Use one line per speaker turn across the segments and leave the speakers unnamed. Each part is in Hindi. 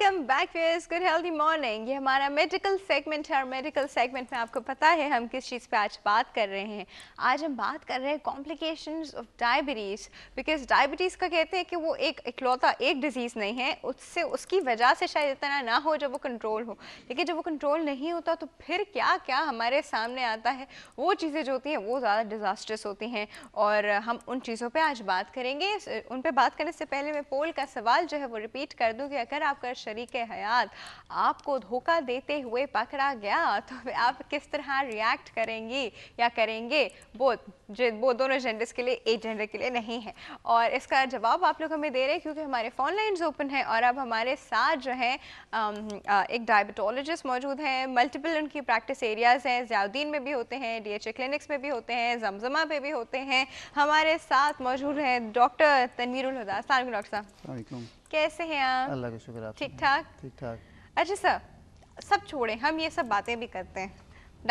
Welcome back face good healthy morning ये हमारा मेडिकल सेगमेंट है और मेडिकल सेगमेंट में आपको पता है हम किस चीज़ पे आज बात कर रहे हैं आज हम बात कर रहे हैं complications of diabetes because diabetes का कहते हैं कि वो एक इकलौता एक डिज़ीज़ नहीं है उससे उसकी वजह से शायद इतना ना हो जब वो कंट्रोल हो लेकिन जब वो कंट्रोल नहीं होता तो फिर क्या क्या हमारे सामने आता है वो चीज़ें जो होती हैं वो ज़्यादा डिज़ास्ट्रस होती हैं और हम उन चीज़ों पर आज बात करेंगे उन पर बात करने से पहले मैं पोल का सवाल जो है वो रिपीट कर दूँ कि अगर आपका शरीक हयात आपको धोखा देते हुए पकड़ा गया तो आप किस तरह रिएक्ट करेंगी या करेंगे बोथ वो दोनों जेंडर्स के लिए एक जेंडर के लिए नहीं है और इसका जवाब आप लोग हमें दे रहे हैं क्योंकि हमारे फ़ोन लाइन्स ओपन हैं और अब हमारे साथ जो हैं एक डायबिटोलॉजिस्ट मौजूद हैं मल्टीपल उनकी प्रैक्टिस एरियाज़ हैं जियाउद्दीन में भी होते हैं डी क्लिनिक्स में भी होते हैं जमजमा पे भी होते हैं हमारे साथ मौजूद हैं डॉक्टर तनवीर उलहदा डॉक्टर
साहब
कैसे हैं आप अल्लाह
का शुक्र आप ठीक ठाक ठीक ठाक
अच्छा सर सब छोड़े हम ये सब बातें भी करते हैं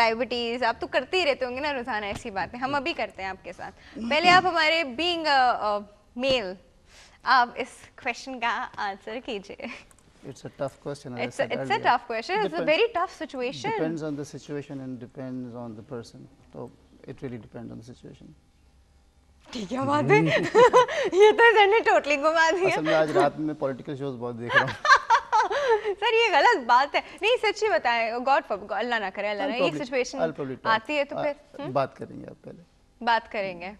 डायबिटीज़ आप तो करते ही रहते होंगे ना रोज़ाना ऐसी बातें हम अभी करते हैं आपके साथ पहले आप हमारे बींग मेल आप इस क्वेश्चन का आंसर कीजिए
It's a tough question. It's a, it's a tough question. Depends, it's a very
tough situation. Depends
on the situation and depends on the person. So it really depends on the situation.
ठीक है बात है ये तो सर ने टोटली घुमा दिया मैं आज रात
में पॉलिटिकल शोज बहुत देख रहा
हूँ सर ये गलत बात है नहीं सच ही बताएं गॉड फॉर अल्लाह ना करे अल्लाह ना एक सिचुएशन आती है तो फिर हम्म?
बात करेंगे आप पहले
बात करेंगे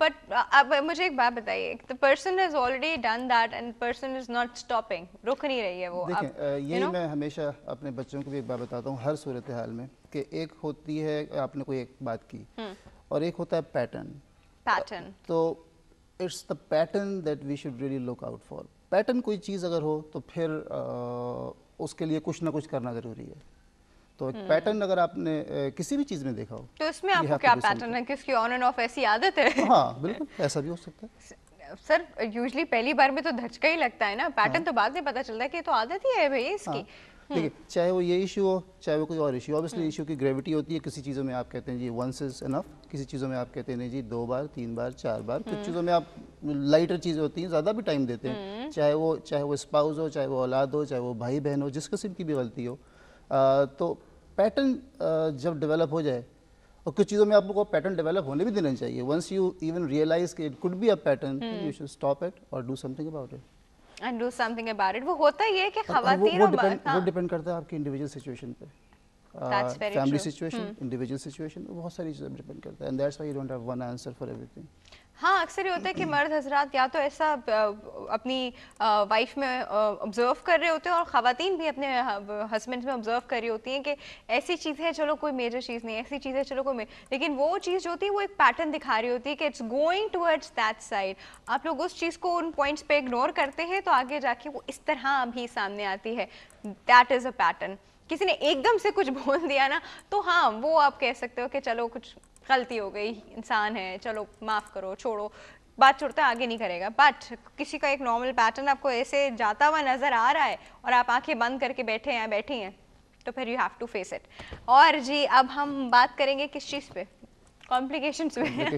बट अब मुझे एक बात बताइए the person is already done that and person is not stopping रुक नहीं रही है वो देखें, अब, यही you know? मैं
हमेशा अपने बच्चों को भी एक बात बताता हूँ हर सूरत हाल में कि एक होती है आपने कोई एक बात की हुँ. हम्म। और एक होता है पैटर्न pattern तो it's the pattern that we should really look out for pattern कोई चीज़ अगर हो तो फिर आ, उसके लिए कुछ ना कुछ करना ज़रूरी है तो एक पैटर्न hmm. अगर आपने किसी भी चीज़ में देखा हो तो
इसमें आपको क्या पैटर्न है किसकी ऑन एंड ऑफ ऐसी आदत है
हाँ बिल्कुल ऐसा भी हो सकता है
सर यूजली पहली बार में तो धचका ही लगता है ना पैटर्न हाँ। तो बाद में पता चलता है कि तो आदत ही है भाई इसकी हाँ। देखिए
चाहे वो ये इशू हो चाहे वो कोई और इशू ऑब्वियसली इशू की ग्रेविटी होती है किसी चीज़ों में आप कहते हैं जी वंस इज इनफ किसी चीज़ों में आप कहते हैं जी दो बार तीन बार चार बार कुछ हम्म। चीज़ों में आप लाइटर चीज़ें होती हैं ज़्यादा भी टाइम देते हैं हम्म। चाहे वो चाहे वो स्पाउस हो चाहे वो औलाद हो चाहे वो भाई बहन हो जिस किस्म की भी गलती हो तो पैटर्न जब डेवलप हो जाए और कुछ चीज़ों में आप लोग को पैटर्न डेवलप होने भी देना चाहिए वंस यू इवन रियलाइज के it could be a pattern you should stop it और do something about it
and do something about it वो होता ही है कि खवातीन मर्द वो
डिपेंड हाँ। करता है आपकी इंडिविजुअल सिचुएशन पे फैमिली सिचुएशन इंडिविजुअल सिचुएशन बहुत सारी चीज़ें डिपेंड करता है and that's why you don't have one answer for everything
हाँ अक्सर ये होता है कि मर्द हजरात या तो ऐसा अपनी वाइफ में ऑब्जर्व कर रहे होते हैं और ख़वातीन भी अपने हस्बैंड में ऑब्जर्व कर रही होती हैं कि ऐसी चीज़ है चलो कोई मेजर चीज़ नहीं ऐसी चीज़ है चलो कोई लेकिन वो चीज़ जो होती है वो एक पैटर्न दिखा रही होती है कि it's going towards that side आप लोग उस चीज़ को उन पॉइंट्स पर इग्नोर करते हैं तो आगे जाके वो इस तरह भी सामने आती है दैट इज़ अ पैटर्न किसी ने एकदम से कुछ बोल दिया ना तो हाँ वो आप कह सकते हो कि चलो कुछ गलती हो गई इंसान है चलो माफ़ करो छोड़ो बात छोड़ता आगे नहीं करेगा बट किसी का एक नॉर्मल पैटर्न आपको ऐसे जाता हुआ नज़र आ रहा है और आप आंखें बंद करके बैठे हैं बैठी हैं तो फिर you have to face it और जी अब हम बात करेंगे किस चीज़ पे कॉम्प्लिकेशंस में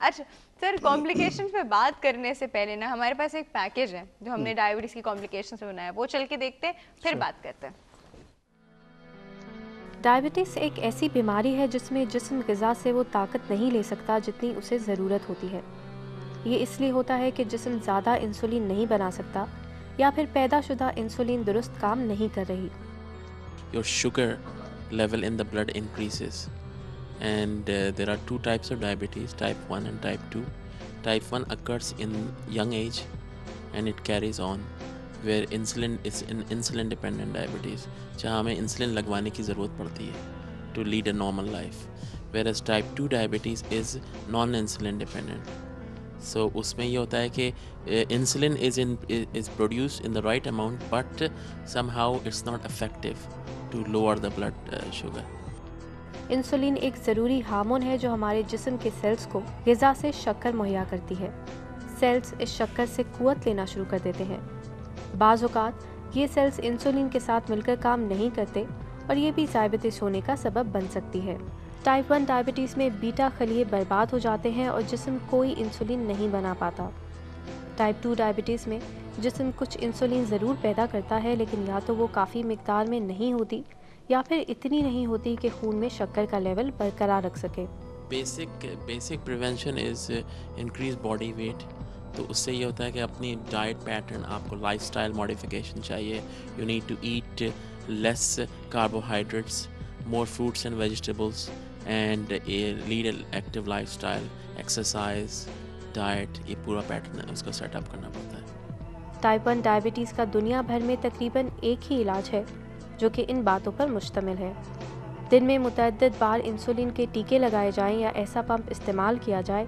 अच्छा सर कॉम्प्लिकेशंस पे बात करने से पहले ना हमारे पास एक पैकेज है जो हमने डायबिटीज़ हम्म। की कॉम्प्लिकेशंस में बनाया वो चल के देखते हैं फिर अच्छा। बात करते हैं
डायबिटीज़ एक ऐसी बीमारी है जिसमें जिसम गज़ा से वो ताकत नहीं ले सकता जितनी उसे ज़रूरत होती है ये इसलिए होता है कि जिसम ज़्यादा इंसुलिन नहीं बना सकता या फिर पैदाशुदा इंसुलिन दुरुस्त काम नहीं कर रही
Your sugar level in the blood increases, and uh, there are two types of diabetes: type one and type two. Type one occurs in young age, and it carries on where insulin is in insulin dependent diabetes जहाँ हमें इंसुलिन लगवाने की ज़रूरत पड़ती है to lead a normal life whereas type two diabetes is non insulin dependent so उसमें ये होता है कि insulin is in is produce in the right amount but somehow it's not effective to lower the blood sugar
insulin एक ज़रूरी हार्मोन है जो हमारे जिसम के सेल्स को गज़ा से शक्कर मुहैया करती है सेल्स इस शक्कर से कुत लेना शुरू कर देते हैं बाज़ात ये सेल्स इंसुलिन के साथ मिलकर काम नहीं करते और ये भी डायबिटीज़ होने का सबब बन सकती है टाइप वन डायबिटीज़ में बीटा खलिए बर्बाद हो जाते हैं और जिसम कोई इंसुलिन नहीं बना पाता टाइप टू डायबिटीज़ में जिसम कुछ इंसुलिन ज़रूर पैदा करता है लेकिन या तो वो काफ़ी मकदार में नहीं होती या फिर इतनी नहीं होती कि खून में शक्कर का लेवल बरकरार रख सके
basic basic prevention is increase body weight तो उससे ये होता है कि अपनी डाइट पैटर्न आपको लाइफस्टाइल मॉडिफिकेशन चाहिए you need to eat less carbohydrates more fruits and vegetables and a lead active life style exercise diet ये पूरा पैटर्न है उसको सेटअप करना पड़ता है
टाइप वन डायबिटीज़ का दुनिया भर में तकरीबन एक ही इलाज है जो कि इन बातों पर मुश्तमिल है दिन में मुतद बार इंसुलिन के टीके लगाए जाएं या ऐसा पम्प इस्तेमाल किया जाए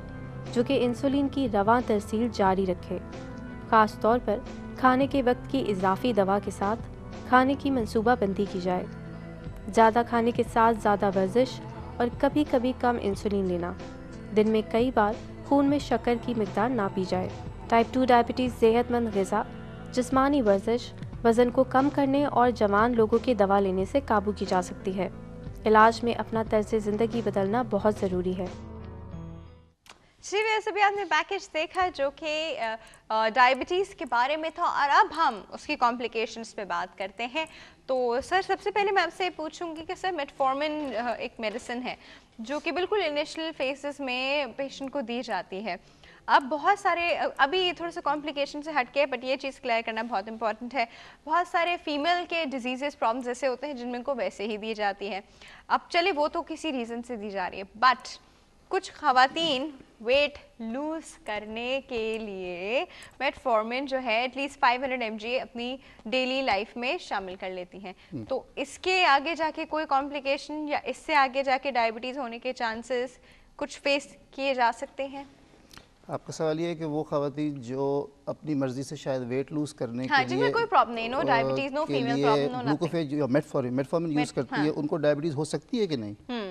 जो कि इंसुलिन की रवा तरसील जारी रखे ख़ास तौर पर खाने के वक्त की इजाफी दवा के साथ खाने की मनसूबाबंदी की जाए ज़्यादा खाने के साथ ज़्यादा वर्जिश और कभी कभी कम इंसुलिन लेना दिन में कई बार खून में शक्कर की मकदार ना पी जाए टाइप टू डायबिटीज़ सेहतमंद गज़ा जिसमानी वर्जिश वज़न को कम करने और जवान लोगों की दवा लेने से काबू की जा सकती है इलाज में अपना तर्ज ज़िंदगी बदलना बहुत ज़रूरी है
जी वैसे भी आपने पैकेज देखा जो कि डायबिटीज़ के बारे में था और अब हम उसकी कॉम्प्लिकेशंस पे बात करते हैं तो सर सबसे पहले मैं आपसे पूछूंगी कि सर मेटफॉर्मिन एक मेडिसिन है जो कि बिल्कुल इनिशियल फेसेस में पेशेंट को दी जाती है अब बहुत सारे अभी ये थोड़े से कॉम्प्लिकेशन से हटके बट ये चीज़ क्लियर करना बहुत इंपॉर्टेंट है बहुत सारे फीमेल के डिजीजेस प्रॉब्लम्स ऐसे होते हैं जिनमें को वैसे ही दी जाती है अब चले वो तो किसी रीज़न से दी जा रही है बट कुछ खातन वेट लूज करने के लिए मेटफॉर्मिन जो है एटलीस्ट 500 हंड्रेड अपनी डेली लाइफ में शामिल कर लेती हैं हम्म। तो इसके आगे जाके कोई कॉम्प्लिकेशन या इससे आगे जाके डायबिटीज़ होने के चांसेस कुछ फेस किए जा सकते हैं
आपका सवाल ये है कि वो खातन जो अपनी मर्जी से शायद वेट लूज करने हाँ, के लिए कोई प्रॉब्लम नहीं no diabetes no female problem no nothing metformin metformin use करती है हाँ। उनको डायबिटीज हो सकती है कि नहीं हम्म।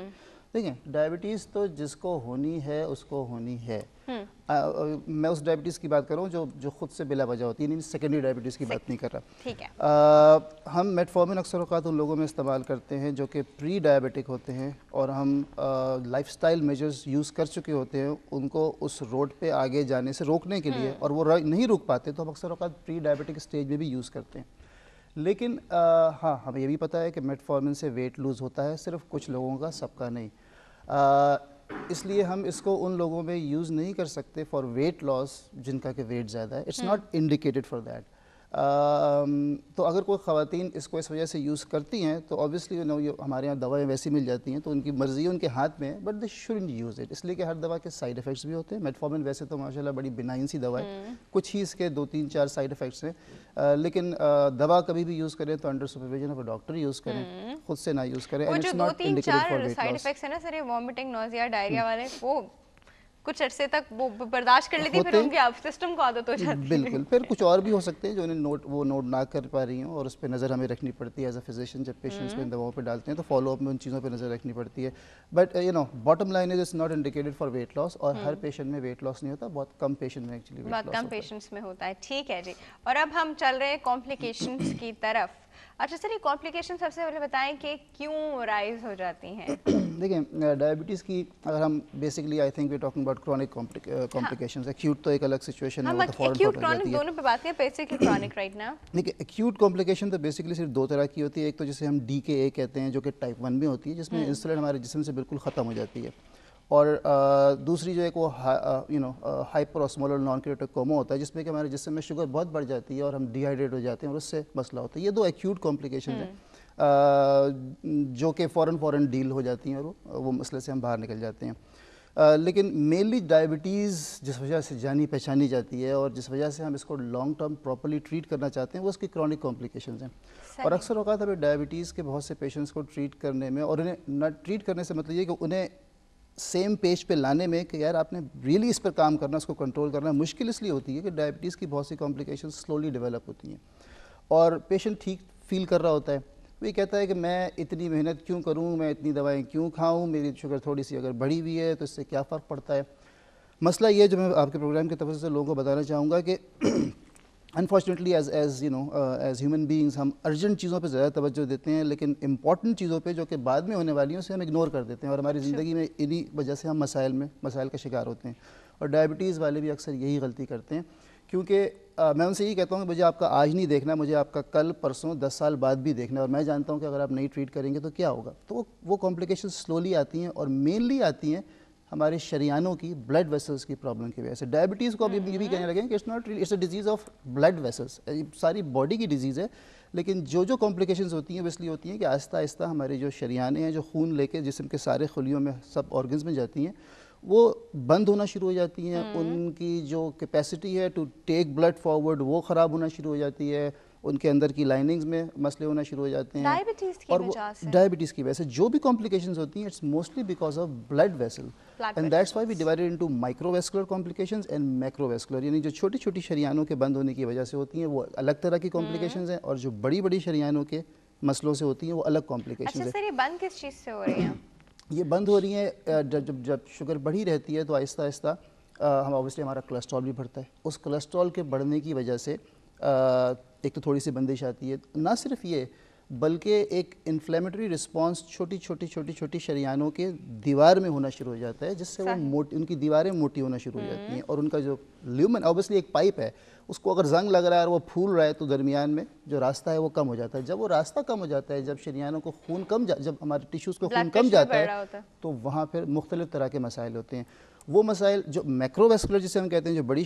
देखिए डायबिटीज़ तो जिसको होनी है उसको होनी है हम्म। आ, मैं उस डायबिटीज़ की बात कर रहा हूँ जो जो खुद से बिला वजह होती है सेकेंडरी डायबिटीज़ की बात नहीं कर रहा ठीक है आ, हम मेटफॉर्मिन अक्सर अवत उन लोगों में इस्तेमाल करते हैं जो कि प्री डायबिटिक होते हैं और हम लाइफ स्टाइल मेजर्स यूज़ कर चुके होते हैं उनको उस रोड पर आगे जाने से रोकने के लिए हम्म। और वो नहीं रुक पाते तो हम अक्सर अवत प्री डायबिटिक स्टेज में भी यूज़ करते हैं लेकिन आ, हाँ हमें ये भी पता है कि मेटफॉर्मिन से वेट लूज़ होता है सिर्फ कुछ लोगों का सबका नहीं इसलिए हम इसको उन लोगों में यूज़ नहीं कर सकते फॉर वेट लॉस जिनका कि वेट ज़्यादा है it's not indicated for that तो अगर कोई ख़वान इसको इस वजह से यूज़ करती हैं तो ऑबियसली नो ये हमारे यहाँ दवाएं वैसी मिल जाती हैं तो उनकी मर्ज़ी उनके हाथ में है but they shouldn't use it इसलिए कि हर दवा के साइड इफ़ेक्ट्स भी होते हैं मेटफॉर्मिन वैसे तो माशाल्लाह बड़ी बिनाइन सी दवा है हम्म। कुछ ही इसके दो तीन चार साइड इफ़ेक्ट्स हैं लेकिन दवा कभी भी यूज़ करें तो under supervision of doctor use करें हम्म। खुद से ना यूज़ करें साइड इफ़ेक्ट्स
ना सर वॉमिटिंग नोजिया डायरिया वाले वो कुछ अरसे तक वो बर्दाश्त कर लेती फिर उनके आप सिस्टम को आदत हो जाती है बिल्कुल
फिर कुछ और भी हो सकते हैं जो उन्हें नोट वो नोट ना कर पा रही हूँ और उस पर नज़र हमें रखनी पड़ती है एज अ फिजिशियन जब पेशेंट्स को इन हम्म। दवाओं पर डालते हैं तो फॉलोअप में उन चीज़ों पर नज़र रखनी पड़ती है but you know bottom line is is not indicated for weight loss और हर पेशेंट हम्म। में वेट लॉस नहीं होता बहुत कम पेशेंट में एक्चुअली बहुत कम
पेशेंट्स में होता है ठीक है जी और अब हम चल रहे हैं कॉम्प्लिकेशन की तरफ अच्छा सर ये कॉम्प्लिकेशन सबसे पहले बताएं कि क्यों राइज हो जाती हैं
देखिए डायबिटीज़ की अगर हम basically I think we talking about chronic complication acute तो एक अलग सिचुएशन हाँ, तो है दोनों
पे बात करें बेसिकली क्रॉनिक राइट ना
देखिए एक्यूट कॉम्प्लिकेशन तो बेसिकली सिर्फ दो तरह की होती है एक तो जिसे हम डी कहते हैं जो कि टाइप वन में होती है जिसमें इंसुलिन हम्म। हमारे जिसम से बिल्कुल ख़त्म हो जाती है और दूसरी जो एक वो you know hyperosmolar non creative coma होता है जिसमें कि हमारे जिसम में शुगर बहुत बढ़ जाती है और हम डिहाइड्रेट हो जाते हैं और उससे मसला होता है ये दो एक्यूट कॉम्प्लिकेशन है जो कि फ़ौरन फ़ौरन डील हो जाती हैं और वो मसले से हम बाहर निकल जाते हैं आ, लेकिन मेनली डायबिटीज़ जिस वजह से जानी पहचानी जाती है और जिस वजह से हम इसको लॉन्ग टर्म प्रॉपरली ट्रीट करना चाहते हैं वो उसकी क्रॉनिक कॉम्प्लिकेशन हैं और अक्सर अवत हमें डायबिटीज़ के बहुत से पेशेंट्स को ट्रीट करने में और उन्हें ना ट्रीट करने से मतलब ये कि उन्हें सेम पेज पे लाने में कि यार आपने रियली इस पर काम करना उसको कंट्रोल करना मुश्किल इसलिए होती है कि डायबिटीज़ की बहुत सी कॉम्प्लिकेशन स्लोली डेवलप होती हैं और पेशेंट ठीक फील कर रहा होता है वो ये कहता है कि मैं इतनी मेहनत क्यों करूँ मैं इतनी दवाएँ क्यों खाऊँ मेरी शुगर थोड़ी सी अगर बढ़ी हुई है तो इससे क्या फ़र्क पड़ता है मसला ये जो मैं आपके प्रोग्राम के तरफ से लोगों को बताना चाहूँगा कि unfortunately as as you know as human beings हम अर्जेंट चीज़ों पे ज़्यादा तवज्जो देते हैं लेकिन इंपॉर्टेंट चीज़ों पे जो कि बाद में होने वाली हैं उसे हम इग्नोर कर देते हैं और हमारी अच्छा। ज़िंदगी में इन्हीं वजह से हम मसाइल में मसाइल का शिकार होते हैं और डायबिटीज़ वाले भी अक्सर यही गलती करते हैं क्योंकि uh, मैं उनसे यही कहता हूँ कि मुझे आपका आज नहीं देखना मुझे आपका कल परसों दस साल बाद भी देखना और मैं जानता हूँ कि अगर आप नहीं ट्रीट करेंगे तो क्या होगा तो वो वो कॉम्प्लिकेशन स्लोली आती हैं और मेनली आती हैं हमारे शरियानों की ब्लड वेसल्स की प्रॉब्लम की वजह से डायबिटीज़ को अभी ये भी कहने लगे कि it's not it's a disease of blood vessels सारी बॉडी की डिजीज़ है लेकिन जो जो कॉम्प्लिकेशंस होती हैं वो इसलिए होती हैं कि आहिस्ता आहिस्ता हमारे जो शरियाने हैं जो खून लेके जिसम के सारे खुलियों में सब ऑर्गन्स में जाती हैं वो बंद होना शुरू हो जाती हैं हम्म। उनकी जो कैपेसिटी है टू टेक ब्लड फॉरवर्ड वो ख़राब होना शुरू हो जाती है उनके अंदर की लाइनिंग्स में मसले होना शुरू हो जाते
हैं और
डायबिटीज़ की वजह से जो भी कॉम्प्लिकेशन होती हैं it's mostly because of blood vessel and that's why we divided into microvascular complications and macrovascular यानी जो छोटी छोटी शरियानों के बंद होने की वजह से होती हैं वो अलग तरह की कॉम्प्लिकेशन हम्म। हैं और जो बड़ी बड़ी शरियानों के मसलों से होती हैं वो अलग कॉम्प्लिकेशन अच्छा, है
बंद किस चीज़ से हो रही हैं
ये बंद हो रही हैं जब जब जब शुगर बढ़ी रहती है तो आहिस्ता आहिस्ता हम ऑब्वियसली हमारा कोलेस्ट्रॉल भी बढ़ता है उस कोलेस्ट्रॉल के बढ़ने की वजह से एक तो थोड़ी सी बंदिश आती है ना सिर्फ ये बल्कि एक इन्फ्लेमेटरी रिस्पांस छोटी छोटी छोटी छोटी शरियानों के दीवार में होना शुरू हो जाता है जिससे वो मोटी उनकी दीवारें मोटी होना शुरू हो हम्म। जाती हैं और उनका जो ल्यूमन ऑब्वियसली एक पाइप है उसको अगर जंग लग रहा है और वो फूल रहा है तो दरमियान में जो रास्ता है वो कम हो जाता है जब वो रास्ता कम हो जाता है जब शरियानों को खून कम जा जब हमारे टिश्यूज़ को खून कम जाता है तो वहाँ फिर मुख्तलिफ़ तरह के मसाइल होते हैं वो मसाइल जो मैक्रोवेस्कुलर जिसे हम कहते हैं जो बड़ी